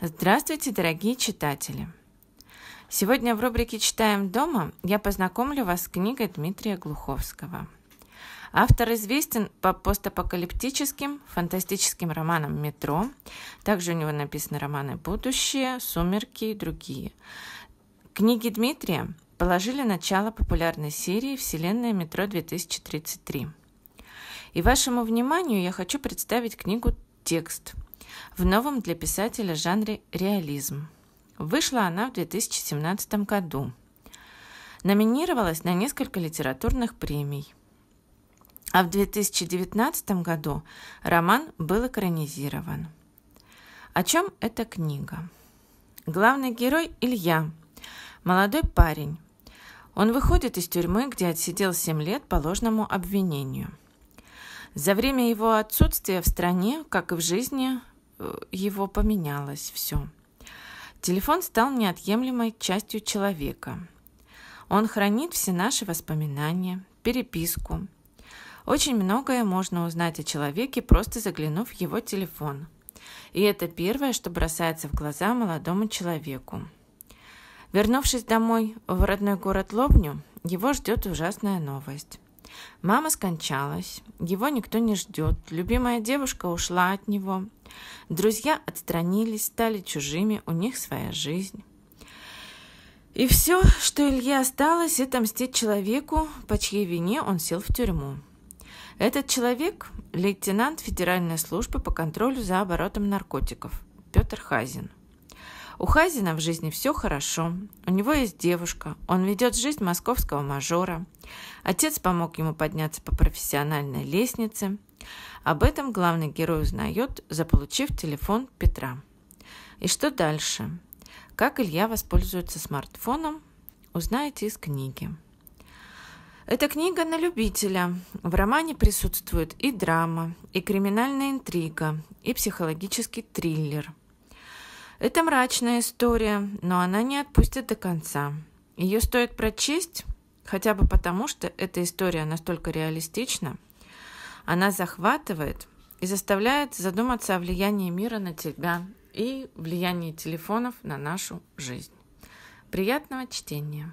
Здравствуйте, дорогие читатели! Сегодня в рубрике «Читаем дома» я познакомлю вас с книгой Дмитрия Глуховского. Автор известен по постапокалиптическим фантастическим романам «Метро». Также у него написаны романы «Будущее», «Сумерки» и другие. Книги Дмитрия положили начало популярной серии «Вселенная метро-2033». И вашему вниманию я хочу представить книгу «Текст», в новом для писателя жанре реализм. Вышла она в 2017 году. Номинировалась на несколько литературных премий. А в 2019 году роман был экранизирован. О чем эта книга? Главный герой Илья, молодой парень. Он выходит из тюрьмы, где отсидел 7 лет по ложному обвинению. За время его отсутствия в стране, как и в жизни, Э, его поменялось все. Телефон стал неотъемлемой частью человека. Он хранит все наши воспоминания, переписку. Очень многое можно узнать о человеке, просто заглянув в его телефон. И это первое, что бросается в глаза молодому человеку. Вернувшись домой в родной город Лобню, его ждет ужасная новость. Мама скончалась, его никто не ждет, любимая девушка ушла от него. Друзья отстранились, стали чужими, у них своя жизнь. И все, что Илье осталось, это мстить человеку, по чьей вине он сел в тюрьму. Этот человек – лейтенант Федеральной службы по контролю за оборотом наркотиков Петр Хазин. У Хазина в жизни все хорошо, у него есть девушка, он ведет жизнь московского мажора – Отец помог ему подняться по профессиональной лестнице. Об этом главный герой узнает, заполучив телефон Петра. И что дальше? Как Илья воспользуется смартфоном, узнаете из книги. Эта книга на любителя. В романе присутствует и драма, и криминальная интрига, и психологический триллер. Это мрачная история, но она не отпустит до конца. Ее стоит прочесть – Хотя бы потому, что эта история настолько реалистична, она захватывает и заставляет задуматься о влиянии мира на тебя и влиянии телефонов на нашу жизнь. Приятного чтения!